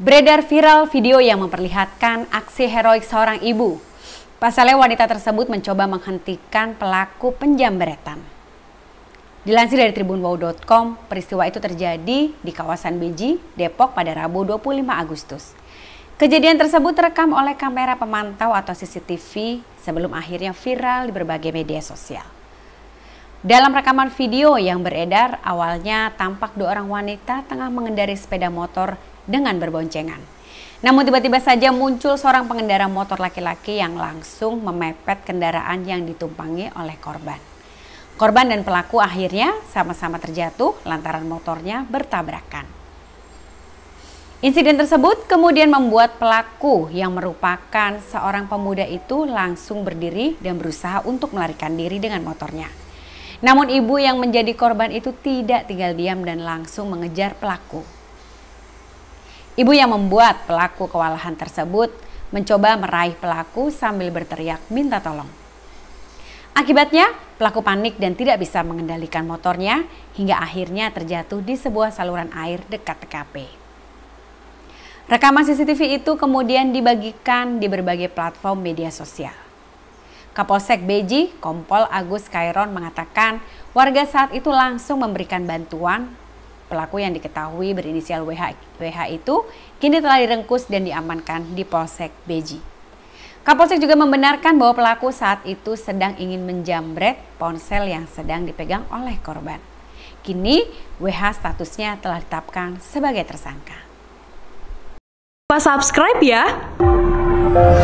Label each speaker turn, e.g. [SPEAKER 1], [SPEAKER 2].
[SPEAKER 1] Beredar viral video yang memperlihatkan aksi heroik seorang ibu. Pasalnya wanita tersebut mencoba menghentikan pelaku penjamretan. Dilansir dari tribunwow.com, peristiwa itu terjadi di kawasan Beji, Depok pada Rabu 25 Agustus. Kejadian tersebut terekam oleh kamera pemantau atau CCTV sebelum akhirnya viral di berbagai media sosial. Dalam rekaman video yang beredar, awalnya tampak dua orang wanita tengah mengendari sepeda motor dengan berboncengan. Namun tiba-tiba saja muncul seorang pengendara motor laki-laki yang langsung memepet kendaraan yang ditumpangi oleh korban. Korban dan pelaku akhirnya sama-sama terjatuh lantaran motornya bertabrakan. Insiden tersebut kemudian membuat pelaku yang merupakan seorang pemuda itu langsung berdiri dan berusaha untuk melarikan diri dengan motornya. Namun ibu yang menjadi korban itu tidak tinggal diam dan langsung mengejar pelaku. Ibu yang membuat pelaku kewalahan tersebut mencoba meraih pelaku sambil berteriak minta tolong. Akibatnya, pelaku panik dan tidak bisa mengendalikan motornya hingga akhirnya terjatuh di sebuah saluran air dekat TKP. Rekaman CCTV itu kemudian dibagikan di berbagai platform media sosial. Kapolsek Beji, Kompol Agus Kairon mengatakan warga saat itu langsung memberikan bantuan Pelaku yang diketahui berinisial WH, WH itu kini telah direngkus dan diamankan di Polsek Beji. Kapolsek juga membenarkan bahwa pelaku saat itu sedang ingin menjamret ponsel yang sedang dipegang oleh korban. Kini WH statusnya telah ditetapkan sebagai tersangka.
[SPEAKER 2] Subscribe ya!